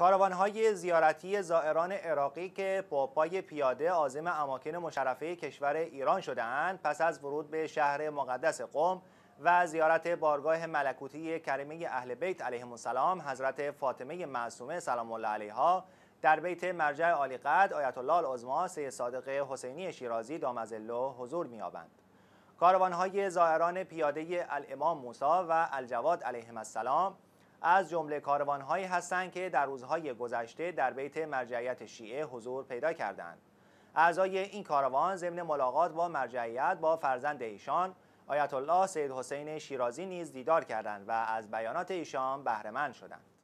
کاروانهای زیارتی زائران عراقی که با پای پیاده عازم اماکن مشرفه کشور ایران شدهاند پس از ورود به شهر مقدس قم و زیارت بارگاه ملکوتی کریمه اهل بیت علیه السلام حضرت فاطمه معصومه سلام الله علیها در بیت مرجع عالی قد آیت الله العظما سید صادق حسینی شیرازی دامزلو حضور می‌یابند کاروانهای زائران پیاده الامام موسی و الجواد علیهم السلام از جمله کاروانهایی هستند که در روزهای گذشته در بیت مرجعیت شیعه حضور پیدا کردند اعضای این کاروان ضمن ملاقات با مرجعیت با فرزند ایشان آیت الله سید حسین شیرازی نیز دیدار کردند و از بیانات ایشان بهره شدند